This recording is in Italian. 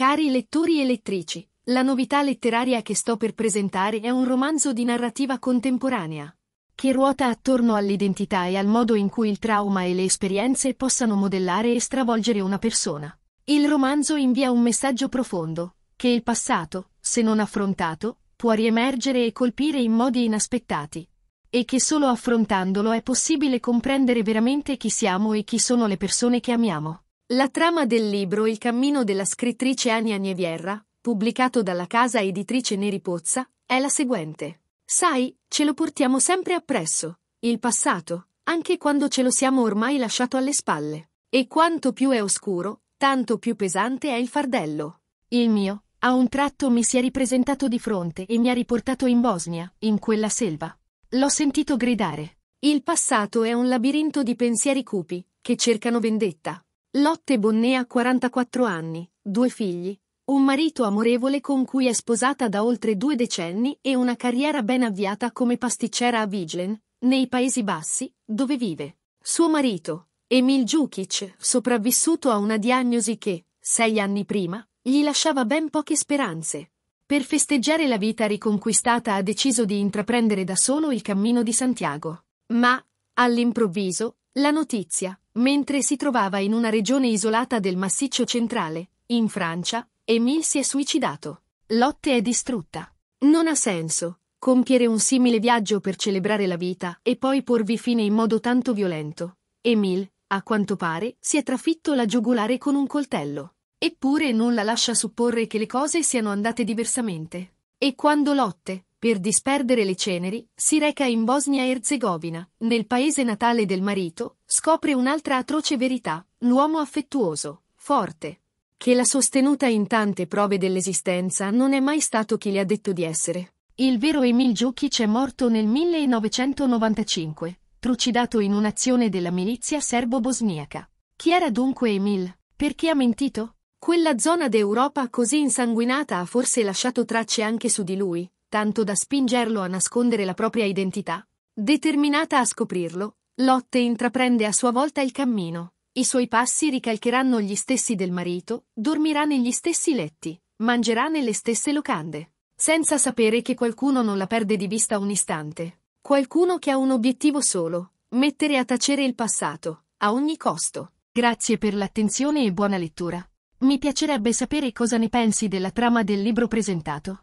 Cari lettori e lettrici, la novità letteraria che sto per presentare è un romanzo di narrativa contemporanea, che ruota attorno all'identità e al modo in cui il trauma e le esperienze possano modellare e stravolgere una persona. Il romanzo invia un messaggio profondo, che il passato, se non affrontato, può riemergere e colpire in modi inaspettati, e che solo affrontandolo è possibile comprendere veramente chi siamo e chi sono le persone che amiamo. La trama del libro Il cammino della scrittrice Ania Nievierra, pubblicato dalla casa editrice Neri Pozza, è la seguente. Sai, ce lo portiamo sempre appresso, il passato, anche quando ce lo siamo ormai lasciato alle spalle. E quanto più è oscuro, tanto più pesante è il fardello. Il mio, a un tratto mi si è ripresentato di fronte e mi ha riportato in Bosnia, in quella selva. L'ho sentito gridare. Il passato è un labirinto di pensieri cupi, che cercano vendetta. Lotte Bonné ha 44 anni, due figli, un marito amorevole con cui è sposata da oltre due decenni e una carriera ben avviata come pasticcera a Viglen, nei Paesi Bassi, dove vive. Suo marito, Emil Jukic, sopravvissuto a una diagnosi che, sei anni prima, gli lasciava ben poche speranze. Per festeggiare la vita riconquistata ha deciso di intraprendere da solo il cammino di Santiago. Ma, all'improvviso, la notizia, Mentre si trovava in una regione isolata del massiccio centrale, in Francia, Emile si è suicidato. Lotte è distrutta. Non ha senso compiere un simile viaggio per celebrare la vita e poi porvi fine in modo tanto violento. Emile, a quanto pare, si è trafitto la giugulare con un coltello. Eppure nulla lascia supporre che le cose siano andate diversamente. E quando Lotte, per disperdere le ceneri, si reca in Bosnia-Erzegovina. Nel paese natale del marito, scopre un'altra atroce verità, l'uomo affettuoso, forte, che l'ha sostenuta in tante prove dell'esistenza non è mai stato chi le ha detto di essere. Il vero Emil Giukic è morto nel 1995, trucidato in un'azione della milizia serbo-bosniaca. Chi era dunque Emil? Perché ha mentito? Quella zona d'Europa così insanguinata ha forse lasciato tracce anche su di lui, tanto da spingerlo a nascondere la propria identità. Determinata a scoprirlo, Lotte intraprende a sua volta il cammino. I suoi passi ricalcheranno gli stessi del marito, dormirà negli stessi letti, mangerà nelle stesse locande, senza sapere che qualcuno non la perde di vista un istante. Qualcuno che ha un obiettivo solo, mettere a tacere il passato, a ogni costo. Grazie per l'attenzione e buona lettura. Mi piacerebbe sapere cosa ne pensi della trama del libro presentato.